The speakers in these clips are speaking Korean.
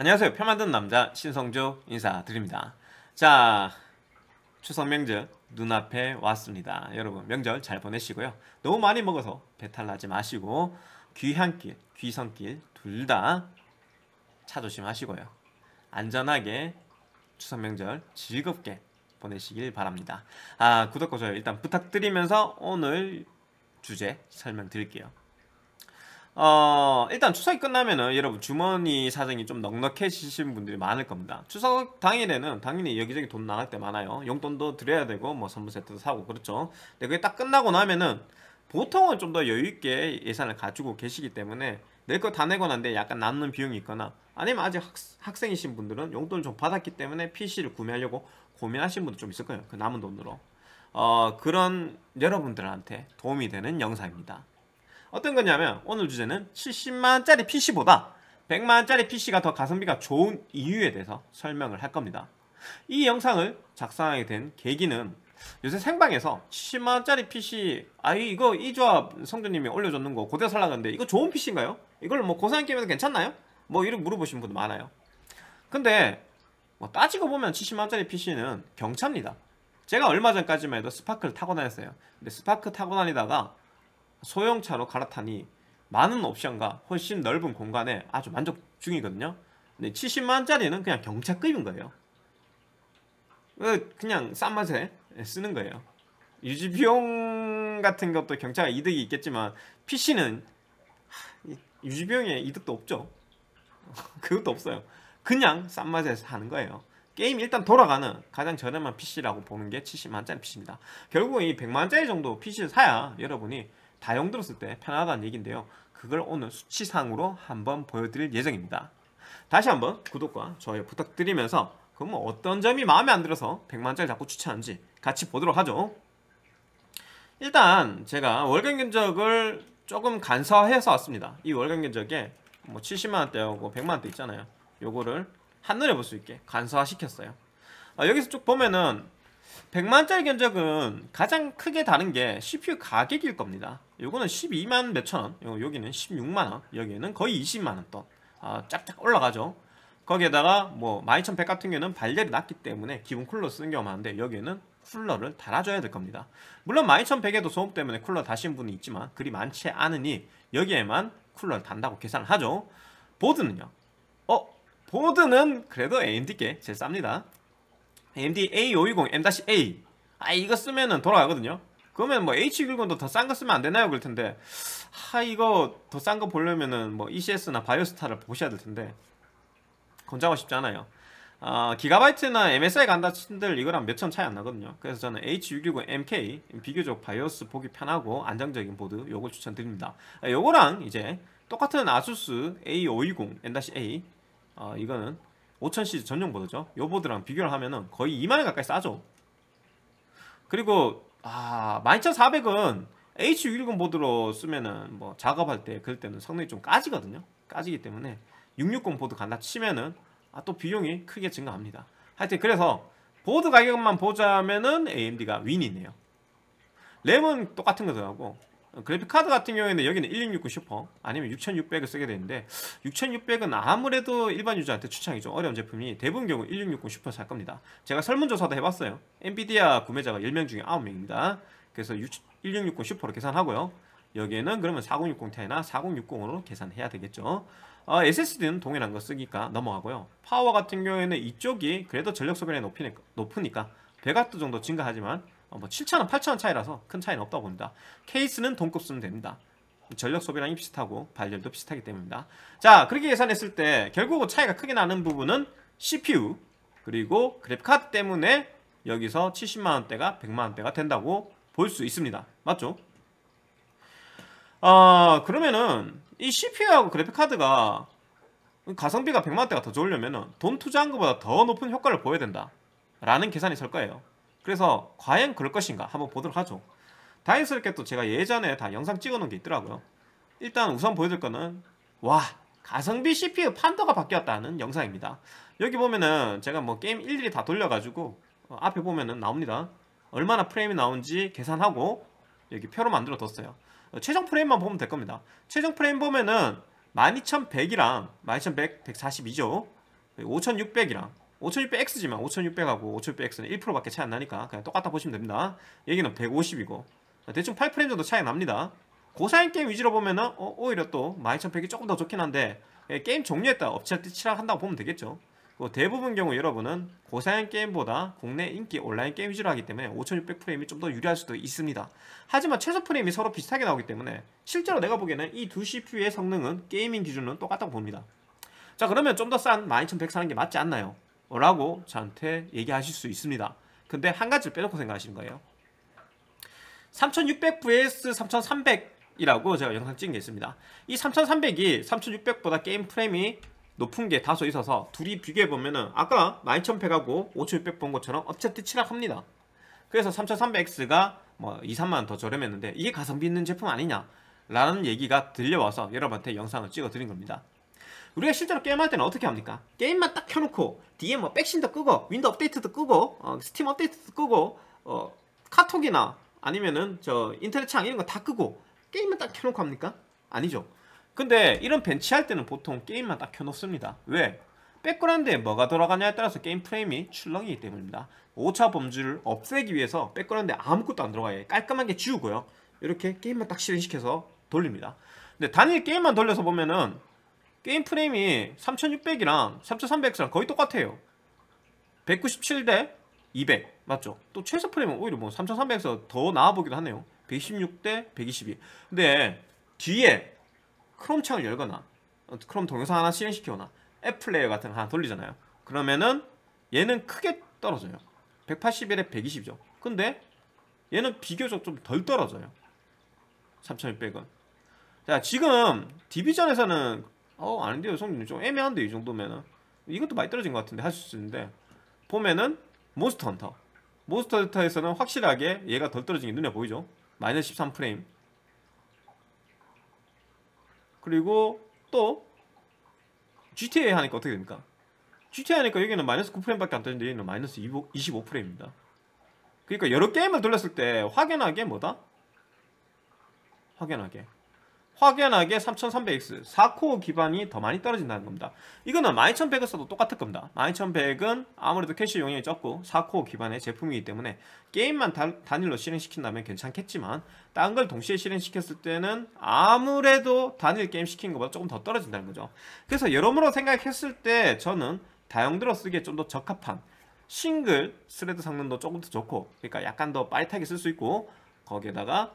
안녕하세요. 표 만든 남자 신성조 인사드립니다. 자, 추석 명절 눈앞에 왔습니다. 여러분 명절 잘 보내시고요. 너무 많이 먹어서 배탈 나지 마시고 귀향길, 귀성길 둘 다 차 조심하시고요. 안전하게 추석 명절 즐겁게 보내시길 바랍니다. 아 구독과 좋아요 일단 부탁드리면서 오늘 주제 설명드릴게요. 어, 일단 추석이 끝나면은 여러분 주머니 사정이 좀 넉넉해지신 분들이 많을 겁니다. 추석 당일에는 당연히 여기저기 돈 나갈 때 많아요. 용돈도 드려야 되고 뭐 선물 세트도 사고 그렇죠. 근데 그게 딱 끝나고 나면은 보통은 좀 더 여유있게 예산을 가지고 계시기 때문에 낼거다 내고 난데 약간 남는 비용이 있거나 아니면 아직 학, 생이신 분들은 용돈을 좀 받았기 때문에 PC를 구매하려고 고민하신 분도 좀 있을 거예요. 그 남은 돈으로. 어, 그런 여러분들한테 도움이 되는 영상입니다. 어떤 거냐면 오늘 주제는 7 0만짜리 PC보다 1 0 0만짜리 PC가 더 가성비가 좋은 이유에 대해서 설명을 할 겁니다. 이 영상을 작성하게 된 계기는 요새 생방에서 70만원짜리 PC 아이 이거 이 조합 성주님이 올려줬는 거 고대 살라는데 이거 좋은 PC인가요? 이걸 뭐 고사양 게임에서 괜찮나요? 뭐 이런 물어보시는 분도 많아요 근데 뭐 따지고 보면 70만원짜리 PC는 경차입니다 제가 얼마 전까지만 해도 스파크를 타고 다녔어요 근데 스파크 타고 다니다가 소형차로 갈아타니 많은 옵션과 훨씬 넓은 공간에 아주 만족 중이거든요 근데 7 0만짜리는 그냥 경차급인 거예요 어, 그냥 싼 맛에 쓰는 거예요 유지 비용 같은 것도 경차가 이득이 있겠지만 PC는 유지 비용에 이득도 없죠 그것도 없어요 그냥 싼 맛에 서하는 거예요 게임 일단 돌아가는 가장 저렴한 PC라고 보는 게7 0만짜리 PC입니다 결국 이1 0 0만짜리 정도 PC를 사야 여러분이 다용 들었을 때 편하다는 얘기인데요. 그걸 오늘 수치상으로 한번 보여드릴 예정입니다. 다시 한번 구독과 좋아요 부탁드리면서 그럼 뭐 어떤 점이 마음에 안 들어서 100만짜리 자꾸 추천하는지 같이 보도록 하죠. 일단 제가 월경 견적을 조금 간사해서 왔습니다. 이월경 견적에 뭐 70만원대하고 100만원대 있잖아요. 요거를 한눈에 볼 수 있게 간사시켰어요. 아, 여기서 쭉 보면은 100만짜리 견적은 가장 크게 다른 게 CPU 가격일 겁니다. 요거는 12만 몇천원, 여기는 16만원, 여기에는 거의 20만원 돈. 아, 쫙쫙 올라가죠. 거기에다가 뭐12100 같은 경우는 발열이 낮기 때문에 기본 쿨러 쓰는 경우가 많은데 여기에는 쿨러를 달아줘야 될 겁니다. 물론 12100에도 소음 때문에 쿨러 다신 분이 있지만 그리 많지 않으니 여기에만 쿨러를 단다고 계산을 하죠. 보드는요. 어? 보드는 그래도 AMD께 제일 쌉니다. AMD A520 M-A 아 이거 쓰면은 돌아가거든요 그러면 뭐 H60도 더 싼 거 쓰면 안 되나요? 그럴 텐데 하 아, 이거 더 싼 거 보려면은 뭐 ECS나 바이오스타를 보셔야 될 텐데 건장하고 싶지 않아요 아, 기가바이트나 MSI 간다 친들 이거랑 몇천 차이 안 나거든요 그래서 저는 H660MK 비교적 바이오스 보기 편하고 안정적인 보드 요걸 추천드립니다 아, 요거랑 이제 똑같은 아수스 A520 N-A 어, 이거는 5 0 0 0 시즈 전용 보드죠 요 보드랑 비교를 하면은 거의 2만원 가까이 싸죠 그리고 아 12400은 H610 보드로 쓰면은 뭐 작업할 때 그럴 때는 성능이 좀 까지거든요 까지기 때문에 660 보드 간다 치면은 아, 또 비용이 크게 증가합니다 하여튼 그래서 보드 가격만 보자면은 AMD가 윈이네요 램은 똑같은 거더라고 어, 그래픽카드 같은 경우에는 여기는 1669 슈퍼 아니면 6600을 쓰게 되는데 6600은 아무래도 일반 유저한테 추천이 좀 어려운 제품이 대부분 경우 1669 슈퍼 살 겁니다 제가 설문조사도 해봤어요 엔비디아 구매자가 10명 중에 9명입니다 그래서 1669 슈퍼로 계산하고요 여기에는 그러면 4060 테나 4060으로 계산해야 되겠죠 어, SSD는 동일한 거 쓰니까 넘어가고요 파워 같은 경우에는 이쪽이 그래도 전력 소비량이 높으니까, 높으니까 100W 정도 증가하지만 어, 뭐 7,000원, 8,000원 차이라서 큰 차이는 없다고 봅니다. 케이스는 돈급 쓰면 됩니다. 전력 소비량이 비슷하고 발열도 비슷하기 때문입니다. 자, 그렇게 계산했을때결국 차이가 크게 나는 부분은 CPU 그리고 그래픽카드 때문에 여기서 70만원대가 100만원대가 된다고 볼 수 있습니다. 맞죠? 아, 그러면은 이 CPU하고 그래픽카드가 가성비가 100만원대가 더좋으려면돈 투자한 것보다 더 높은 효과를 보여야 된다. 라는 계산이 설 거예요. 그래서 과연 그럴 것인가 한번 보도록 하죠. 다행스럽게 또 제가 예전에 다 영상 찍어놓은 게 있더라고요. 일단 우선 보여드릴 거는 와 가성비 CPU 판도가 바뀌었다는 영상입니다. 여기 보면은 제가 뭐 게임 일일이 다 돌려가지고 어, 앞에 보면은 나옵니다. 얼마나 프레임이 나온지 계산하고 여기 표로 만들어뒀어요. 어, 최종 프레임만 보면 될 겁니다. 최종 프레임 보면은 12100이랑 12142죠. 5600이랑 5600X지만 5600하고 5600X는 1%밖에 차이 안 나니까 그냥 똑같다 보시면 됩니다. 여기는 150이고 대충 8프레임 정도 차이 납니다. 고사인 게임 위주로 보면은 어, 오히려 또 12100이 조금 더 좋긴 한데 예, 게임 종료에 따라 업체한테 치락한다고 보면 되겠죠. 대부분 경우 여러분은 고사양 게임보다 국내 인기 온라인 게임 위주로 하기 때문에 5600 프레임이 좀 더 유리할 수도 있습니다. 하지만 최소 프레임이 서로 비슷하게 나오기 때문에 실제로 내가 보기에는 이 두 CPU의 성능은 게이밍 기준은 똑같다고 봅니다. 자 그러면 좀 더 싼 12100 사는 게 맞지 않나요? 라고 저한테 얘기하실 수 있습니다. 근데 한 가지를 빼놓고 생각하시는 거예요. 3600 vs 3300이라고 제가 영상 찍은 게 있습니다. 이 3300이 3600보다 게임 프레임이 높은 게 다소 있어서 둘이 비교해보면은 아까 12100하고 5600 본 것처럼 어차피 칠락합니다. 그래서 3300X가 뭐 2, 3만원 더 저렴했는데 이게 가성비 있는 제품 아니냐 라는 얘기가 들려와서 여러분한테 영상을 찍어 드린 겁니다. 우리가 실제로 게임할 때는 어떻게 합니까? 게임만 딱 켜놓고 뒤에 뭐 백신도 끄고 윈도 업데이트도 끄고 어, 스팀 업데이트도 끄고 어, 카톡이나 아니면은 저 인터넷창 이런 거 다 끄고 게임만 딱 켜놓고 합니까? 아니죠. 근데 이런 벤치할 때는 보통 게임만 딱 켜놓습니다. 왜? 백그라운드에 뭐가 돌아가냐에 따라서 게임 프레임이 출렁이기 때문입니다. 오차 범주를 없애기 위해서 백그라운드에 아무것도 안 들어가게 깔끔하게 지우고요. 이렇게 게임만 딱 실행시켜서 돌립니다. 근데 단일 게임만 돌려서 보면은 게임 프레임이 3600이랑 3 3 0 0이랑 거의 똑같아요 197대 200 맞죠? 또 최소 프레임은 오히려 뭐 3300에서 더 나아 보기도 하네요 116대 122 근데 뒤에 크롬 창을 열거나 크롬 동영상 하나 실행시키거나 앱 플레이어 같은 거 하나 돌리잖아요 그러면은 얘는 크게 떨어져요 181에 120이죠 근데 얘는 비교적 좀 덜 떨어져요 3600은 자 지금 디비전에서는 어 아닌데요 성준님 좀 애매한데 이 정도면은 이것도 많이 떨어진 것 같은데 하실 수 있는데 보면은 몬스터 헌터 몬스터 헌터에서는 확실하게 얘가 덜 떨어진 게 눈에 보이죠 마이너스 13프레임 그리고 또 GTA 하니까 어떻게 됩니까 GTA 하니까 여기는 마이너스 9프레임밖에 안 떨어지는데 기는 마이너스 25프레임입니다 그러니까 여러 게임을 돌렸을 때 확연하게 뭐다? 확연하게 확연하게 3300X 4코어 기반이 더 많이 떨어진다는 겁니다. 이거는 12100을 써도 똑같을 겁니다. 12100은 아무래도 캐시 용량이 적고 4코어 기반의 제품이기 때문에 게임만 단, 일로 실행시킨다면 괜찮겠지만 딴 걸 동시에 실행시켰을 때는 아무래도 단일 게임 시킨 것보다 조금 더 떨어진다는 거죠. 그래서 여러모로 생각했을 때 저는 다용도로 쓰기에 좀 더 적합한 싱글 스레드 성능도 조금 더 좋고 그러니까 약간 더 빠릿하게 쓸 수 있고 거기에다가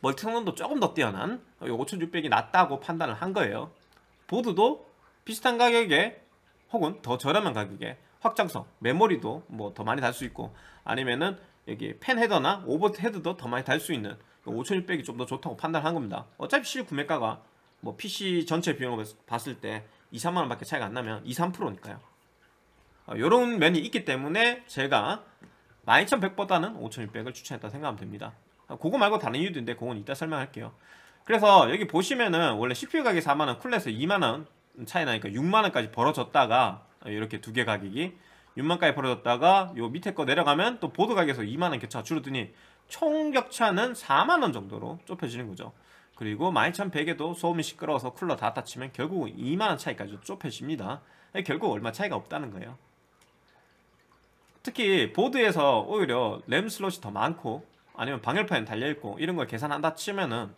멀티 뭐 성능도 조금 더 뛰어난 5600이 낫다고 판단을 한 거예요. 보드도 비슷한 가격에 혹은 더 저렴한 가격에 확장성, 메모리도 뭐 더 많이 달 수 있고 아니면은 여기 펜 헤더나 오버트 헤드도 더 많이 달 수 있는 5600이 좀 더 좋다고 판단한 겁니다. 어차피 실 구매가가 뭐 PC 전체 비용을 봤을 때 2, 3만원 밖에 차이가 안 나면 2, 3%니까요. 이런 어, 면이 있기 때문에 제가 12100보다는 5600을 추천했다 고 생각하면 됩니다. 아, 그거 말고 다른 이유도 있는데 그건 이따 설명할게요 그래서 여기 보시면은 원래 CPU 가격 4만원 쿨레서 2만원 차이 나니까 6만원까지 벌어졌다가 이렇게 두 개 가격이 6만까지 벌어졌다가 요 밑에 거 내려가면 또 보드 가격에서 2만원 격차 줄었더니총 격차는 4만원 정도로 좁혀지는 거죠 그리고 12100에도 소음이 시끄러워서 쿨러 다 닫히면 결국 2만원 차이까지 좁혀집니다 결국 얼마 차이가 없다는 거예요 특히 보드에서 오히려 램 슬롯이 더 많고 아니면 방열판이 달려있고 이런 걸 계산한다 치면은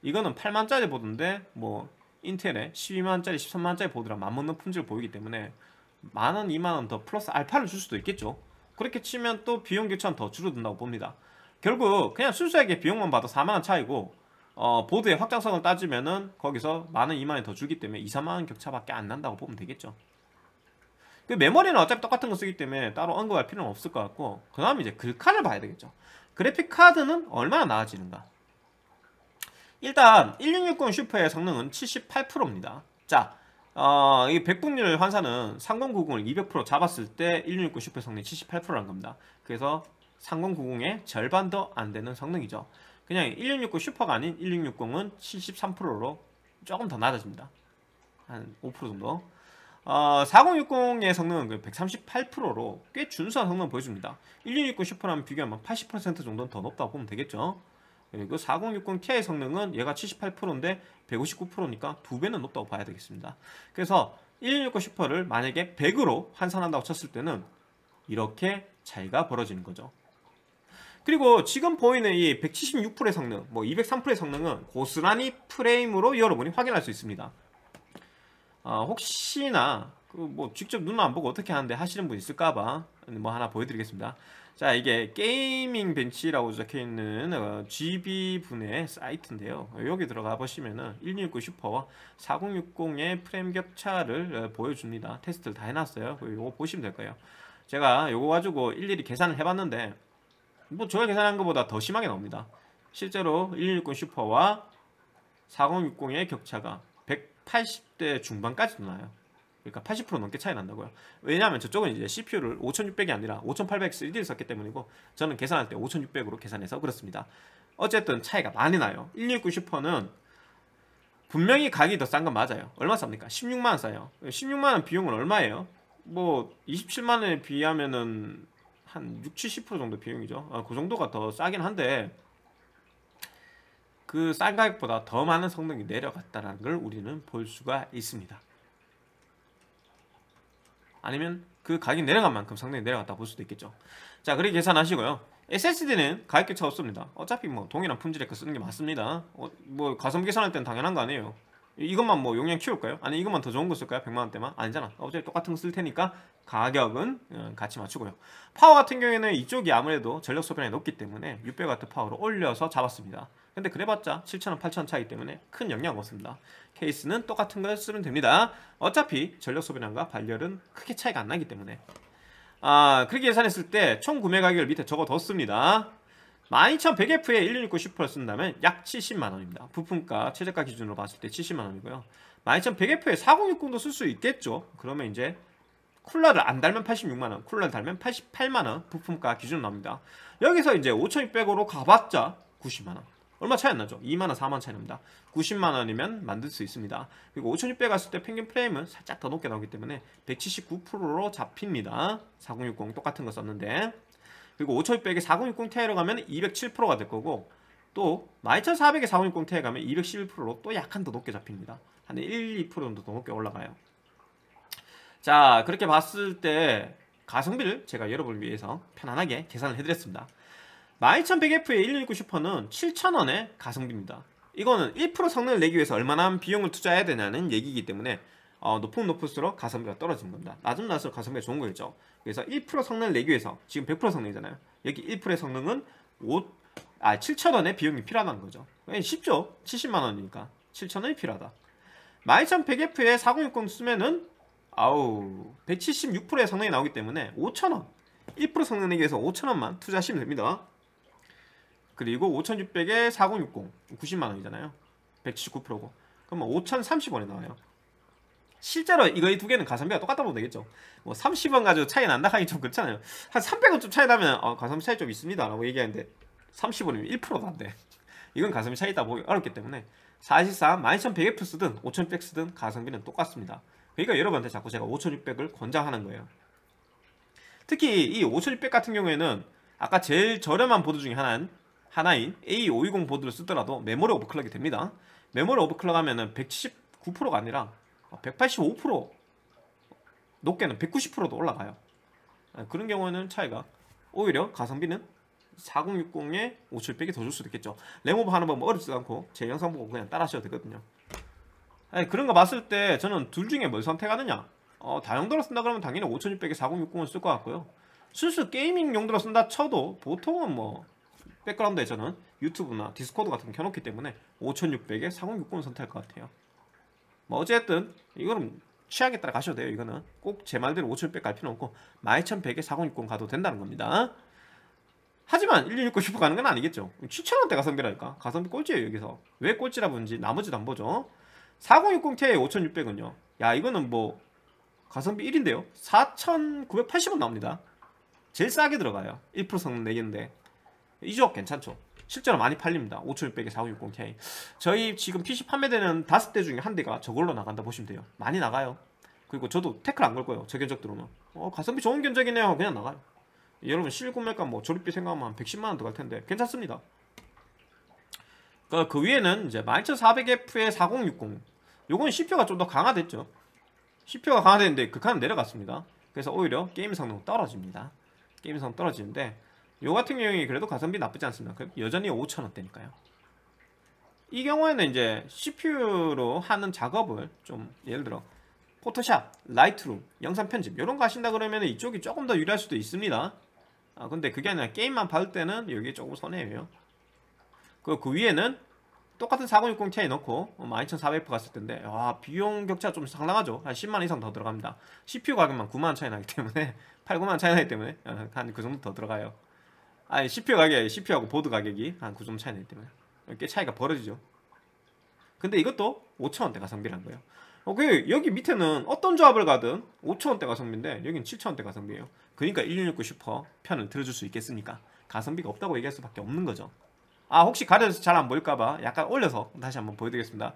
이거는 8만짜리 보드인데 뭐 인텔에 1 2만짜리1 3만짜리 보드랑 맞먹는 품질을 보이기 때문에 만원 2만원 더 플러스 알파를 줄 수도 있겠죠 그렇게 치면 또 비용 교차는 더 줄어든다고 봅니다 결국 그냥 순수하게 비용만 봐도 4만원 차이고 어, 보드의 확장성을 따지면은 거기서 만원 2만원 더 주기 때문에 2, 3만원 격차밖에 안 난다고 보면 되겠죠 그 메모리는 어차피 똑같은 거 쓰기 때문에 따로 언급할 필요는 없을 것 같고 그 다음에 이제 글카를 봐야 되겠죠 그래픽 카드는 얼마나 나아지는가 일단 1660 슈퍼의 성능은 78%입니다 자, 어, 이 백분율 환산은 3090을 200% 잡았을 때 1660 슈퍼의 성능이 78%라는 겁니다 그래서 3090의 절반도 안 되는 성능이죠 그냥 1660 슈퍼가 아닌 1660은 73%로 조금 더 낮아집니다 한 5% 정도 어, 4060의 성능은 138%로 꽤 준수한 성능 을 보여줍니다. 1660 슈퍼랑 비교하면 80% 정도는 더 높다고 보면 되겠죠. 그리고 4060 Ti 성능은 얘가 78%인데 159%니까 두 배는 높다고 봐야 되겠습니다. 그래서 1660 슈퍼를 만약에 100으로 환산한다고 쳤을 때는 이렇게 차이가 벌어지는 거죠. 그리고 지금 보이는 이 176%의 성능, 뭐 203%의 성능은 고스란히 프레임으로 여러분이 확인할 수 있습니다. 어, 혹시나 그 뭐 직접 눈 안 보고 어떻게 하는데 하시는 분 있을까봐 뭐 하나 보여드리겠습니다. 자 이게 게이밍 벤치라고 적혀 있는 어, GB 분의 사이트인데요. 여기 들어가 보시면은 1 6 9 슈퍼 4060의 프레임 격차를 어, 보여줍니다. 테스트를 다 해놨어요. 이거 보시면 될 거예요. 제가 이거 가지고 일일이 계산을 해봤는데 뭐저가 계산한 것보다 더 심하게 나옵니다. 실제로 1669 슈퍼와 4060의 격차가 80대 중반까지도 나요. 그러니까 80% 넘게 차이 난다고요. 왜냐하면 저쪽은 이제 CPU를 5600이 아니라 5800 3D를 썼기 때문이고 저는 계산할 때 5600으로 계산해서 그렇습니다. 어쨌든 차이가 많이 나요. 1 6 9 0 슈퍼는 분명히 가격이 더 싼 건 맞아요. 얼마 쌉니까? 16만원 싸요. 16만원 비용은 얼마예요? 뭐 27만원에 비하면은 한 6, 70% 정도 비용이죠. 아, 그 정도가 더 싸긴 한데 그싼 가격보다 더 많은 성능이 내려갔다는 걸 우리는 볼 수가 있습니다. 아니면 그 가격이 내려간 만큼 성능이 내려갔다 볼 수도 있겠죠. 자, 그렇게 계산하시고요. SSD는 가격이 차 없습니다. 어차피 뭐 동일한 품질의 거 쓰는 게 맞습니다. 어, 뭐 가성비 계산할 때는 당연한 거 아니에요. 이것만 뭐 용량 키울까요? 아니 이것만 더 좋은 거 쓸까요? 100만원대만? 아니잖아 어차피 똑같은 거 쓸 테니까 가격은 어, 같이 맞추고요 파워 같은 경우에는 이쪽이 아무래도 전력 소비량이 높기 때문에 600W 파워로 올려서 잡았습니다 근데 그래봤자 7,000원, 8,000원 차이기 때문에 큰 영향 없습니다 케이스는 똑같은 걸 쓰면 됩니다 어차피 전력 소비량과 발열은 크게 차이가 안 나기 때문에 아 그렇게 예산했을 때 총 구매 가격을 밑에 적어뒀습니다 12,100F에 1669슈퍼 쓴다면 약 70만원입니다. 부품가, 최저가 기준으로 봤을 때 70만원이고요. 12,100F에 4060도 쓸 수 있겠죠. 그러면 이제 쿨러를 안 달면 86만원, 쿨러를 달면 88만원 부품가 기준 나옵니다. 여기서 이제 5600으로 가봤자 90만원. 얼마 차이 안 나죠? 2만원, 4만원 차이 납니다. 90만원이면 만들 수 있습니다. 그리고 5600 갔을 때 평균 프레임은 살짝 더 높게 나오기 때문에 179%로 잡힙니다. 4060 똑같은 거 썼는데 그리고 5600에 4060 Ti로 가면 207%가 될 거고 또 12400에 4060 Ti 가면 211%로 또 약간 더 높게 잡힙니다. 한 1, 2% 정도 더 높게 올라가요. 자 그렇게 봤을 때 가성비를 제가 여러분을 위해서 편안하게 계산을 해드렸습니다. 12100F의 1169 슈퍼는 7,000원의 가성비입니다. 이거는 1% 성능을 내기 위해서 얼마나 비용을 투자해야 되냐는 얘기이기 때문에 어, 높으면 높을수록 가성비가 떨어지는 겁니다. 낮으면 낮을수록 가성비가 좋은 거겠죠. 그래서 1% 성능을 내기 위해서 지금 100% 성능이잖아요. 여기 1%의 성능은 아 7,000원의 비용이 필요하다는 거죠. 쉽죠. 70만 원이니까 7,000원이 필요하다. 12100F에 4060 쓰면은 아우 176%의 성능이 나오기 때문에 5,000원 1% 성능 내기 위해서 5,000원만 투자하시면 됩니다. 그리고 5600에 4060 90만원이잖아요 179%고 그러면 5 0 3 0원이 나와요 실제로 이거 이 두 개는 가성비가 똑같다 보면 되겠죠. 뭐 30원 가지고 차이 난다 하긴 좀 그렇잖아요. 한 300원 좀 차이 나면 어, 가성비 차이 좀 있습니다라고 얘기하는데 30원이면 1%도 안 돼. 이건 가성비 차이다 있 보기 어렵기 때문에 사실상 12100F 쓰든 5100 쓰든 가성비는 똑같습니다. 그러니까 여러분한테 자꾸 제가 5600을 권장하는 거예요. 특히 이 5600 같은 경우에는 아까 제일 저렴한 보드 중에 하나인, 하나인 A520 보드를 쓰더라도 메모리 오버클럭이 됩니다. 메모리 오버클럭 하면은 179%가 아니라 185% 어, 높게는 190%도 올라가요. 아, 그런 경우에는 차이가 오히려 가성비는 4060에 5700이 더 줄 수도 있겠죠. 레모버 하는 방법 어렵지도 않고 제 영상 보고 그냥 따라 하셔도 되거든요. 아니, 그런 거 봤을 때 저는 둘 중에 뭘 선택하느냐 어, 다용도로 쓴다 그러면 당연히 5600에 4060을 쓸 것 같고요. 순수 게이밍 용도로 쓴다 쳐도 보통은 뭐 백그라운드에 저는 유튜브나 디스코드 같은 거 켜놓기 때문에 5600에 4060을 선택할 것 같아요. 뭐 어쨌든 이거는 취향에 따라 가셔도 돼요. 이거는 꼭 제 말대로 5100 갈 필요는 없고 마이 1 0 0에4060 가도 된다는 겁니다. 하지만 1 2 6 9 슈퍼 가는 건 아니겠죠. 7,000원대 가성비라니까. 가성비 꼴찌예요, 여기서. 왜 꼴찌라 보는지 나머지도 안 보죠. 4060 Ti 5600은요. 야, 이거는 뭐 가성비 1인데요. 4,980원 나옵니다. 제일 싸게 들어가요. 1% 성능 내겠는데. 네 이조 괜찮죠. 실제로 많이 팔립니다. 5600에 4 5 6 0 k 저희 지금 PC 판매되는 다섯 대 중에 한 대가 저걸로 나간다 보시면 돼요. 많이 나가요. 그리고 저도 태클 안 걸 거예요. 제 견적 들어오면. 어, 가성비 좋은 견적이네요. 그냥 나가요. 여러분 실구매가 뭐 조립비 생각하면 110만 원 들어갈 텐데 괜찮습니다. 그, 그 위에는 이제 1 2 4 0 0 f 의 4060. 요건 CPU가 좀 더 강화됐죠. CPU가 강화됐는데 극한은 내려갔습니다. 그래서 오히려 게임 성능 떨어집니다. 게임 성능 떨어지는데 요 같은 경우에 그래도 가성비 나쁘지 않습니다. 여전히 5,000원대니까요. 이 경우에는 이제 CPU로 하는 작업을 좀 예를 들어 포토샵, 라이트룸, 영상 편집 이런 거 하신다 그러면 이쪽이 조금 더 유리할 수도 있습니다. 아 근데 그게 아니라 게임만 받을 때는 여기 조금 손해예요. 그, 그 위에는 똑같은 4060 Ti 넣고 12400F 뭐 갔을 텐데 와 비용 격차가 좀 상당하죠. 한 10만 이상 더 들어갑니다. CPU 가격만 9만 차이 나기 때문에 8, 9만 차이 나기 때문에 아, 한그 정도 더 들어가요. 아니 CPU 가격, CPU하고 보드 가격이 한 9점 차이 나기 때문에 꽤 차이가 벌어지죠. 근데 이것도 5천원대 가성비란 거예요. 오케 어, 그 여기 밑에는 어떤 조합을 가든 5천원대 가성비인데 여기는 7천원대 가성비예요. 그러니까 1669 슈퍼 편을 들어줄 수 있겠습니까? 가성비가 없다고 얘기할 수밖에 없는 거죠. 아 혹시 가려서 잘 안 보일까봐 약간 올려서 다시 한번 보여드리겠습니다.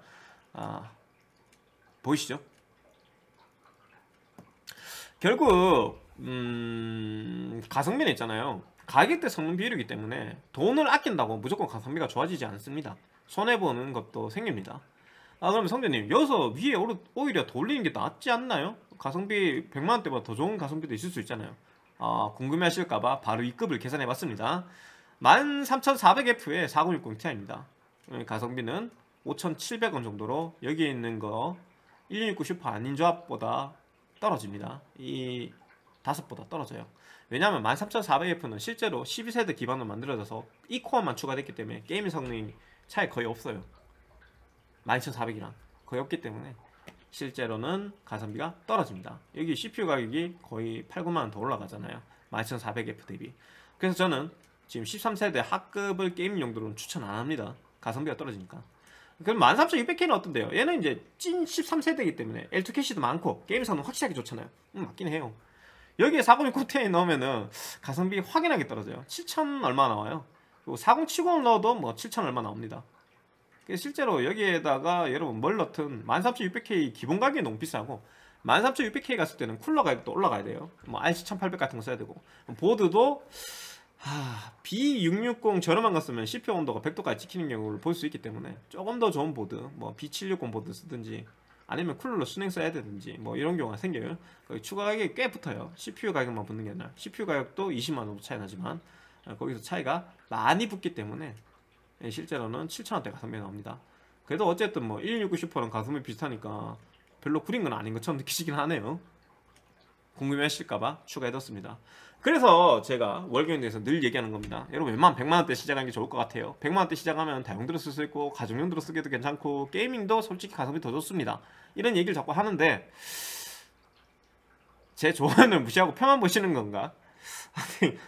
아 보이시죠? 결국 음, 가성비는 있잖아요. 가격대 성능 비율이기 때문에 돈을 아낀다고 무조건 가성비가 좋아지지 않습니다. 손해보는 것도 생깁니다. 아 그럼 성재님 여기서 위에 오히려 돌리는 게 낫지 않나요? 가성비 100만원대보다 더 좋은 가성비도 있을 수 있잖아요. 아 궁금해하실까봐 바로 이 급을 계산해봤습니다. 13,400F의 4060ti입니다. 예, 가성비는 5,700원 정도로 여기에 있는 거1 6 9 슈퍼 아닌 조합보다 떨어집니다. 이 5보다 떨어져요. 왜냐하면 13400F는 실제로 12세대 기반으로 만들어져서 이 코어만 추가됐기 때문에 게임 성능이 차이 거의 없어요. 12400이랑 거의 없기 때문에 실제로는 가성비가 떨어집니다. 여기 CPU 가격이 거의 8, 9만원 더 올라가잖아요. 12400F 대비. 그래서 저는 지금 13세대 하급을 게임 용도로는 추천 안 합니다. 가성비가 떨어지니까. 그럼 13600K는 어떤데요? 얘는 이제 찐 13세대이기 때문에 L2 캐시도 많고 게임 성능 확실하게 좋잖아요. 음, 맞긴 해요. 여기에 40 코테인 넣으면은 가성비 확인하게 떨어져요 7 0 0 0 얼마 나와요 그리고 4070 넣어도 뭐7 0 얼마 나옵니다 실제로 여기에다가 여러분 뭘 넣든 13600K 기본 가격이 너무 비싸고 13600K 갔을 때는 쿨러 가격도 올라가야 돼요 뭐 RC1800 같은 거 써야 되고 보드도 하, B660 저렴한 거 쓰면 CPU 온도가 100도까지 찍히는 경우를 볼 수 있기 때문에 조금 더 좋은 보드 뭐 B760 보드 쓰든지 아니면 쿨러로 순행 써야 되든지 뭐 이런 경우가 생겨요 추가 가격이 꽤 붙어요 CPU 가격만 붙는 게 아니라 CPU 가격도 20만 원 차이 나지만 어, 거기서 차이가 많이 붙기 때문에 예, 실제로는 7 0원대 가성비 나옵니다 그래도 어쨌든 뭐 1 6 9 슈퍼랑 가성비 비슷하니까 별로 구린 건 아닌 것처럼 느끼시긴 하네요 궁금해하실까봐 추가해뒀습니다. 그래서 제가 월경에대해서 늘 얘기하는 겁니다. 여러분 웬만하면 100만원대 시작하는 게 좋을 것 같아요. 100만원대 시작하면 다용도로 쓸 수 있고 가정용도로 쓰기도 괜찮고 게이밍도 솔직히 가성비 더 좋습니다. 이런 얘기를 자꾸 하는데 제 조언을 무시하고 편만 보시는 건가?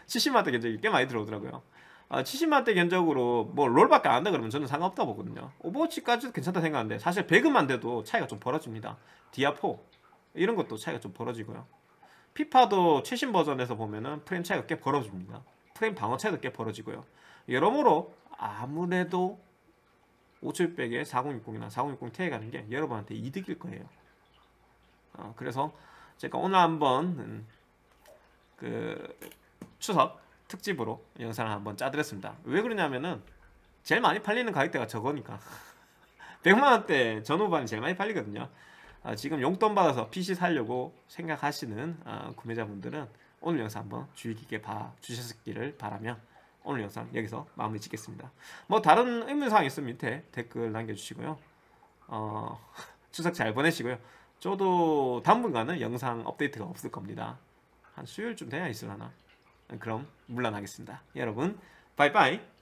70만원대 견적이 꽤 많이 들어오더라고요. 70만원대 아, 견적으로 뭐 롤밖에 안 한다 그러면 저는 상관없다 보거든요. 오버워치까지도 괜찮다 생각하는데 사실 100만 돼도 차이가 좀 벌어집니다. 디아4 이런 것도 차이가 좀 벌어지고요. 피파도 최신 버전에서 보면은 프레임 차이가 꽤 벌어집니다. 프레임 방어 차이도 꽤 벌어지고요. 여러모로 아무래도 5700에 4060이나 4060 t 에 가는 게 여러분한테 이득일 거예요. 어, 그래서 제가 오늘 한번 음, 그 추석 특집으로 영상을 한번 짜드렸습니다. 왜 그러냐면은 제일 많이 팔리는 가격대가 저거니까 100만원대 전후반이 제일 많이 팔리거든요. 아, 지금 용돈 받아서 PC 살려고 생각하시는 어, 구매자분들은 오늘 영상 한번 주의 깊게 봐주셨기를 바라며 오늘 영상 여기서 마무리 짓겠습니다. 뭐 다른 의문사항 있으면 밑에 댓글 남겨주시고요. 어, 추석 잘 보내시고요. 저도 당분간은 영상 업데이트가 없을 겁니다. 한 수요일쯤 돼야 있으려나? 그럼 물러나겠습니다. 여러분 바이바이!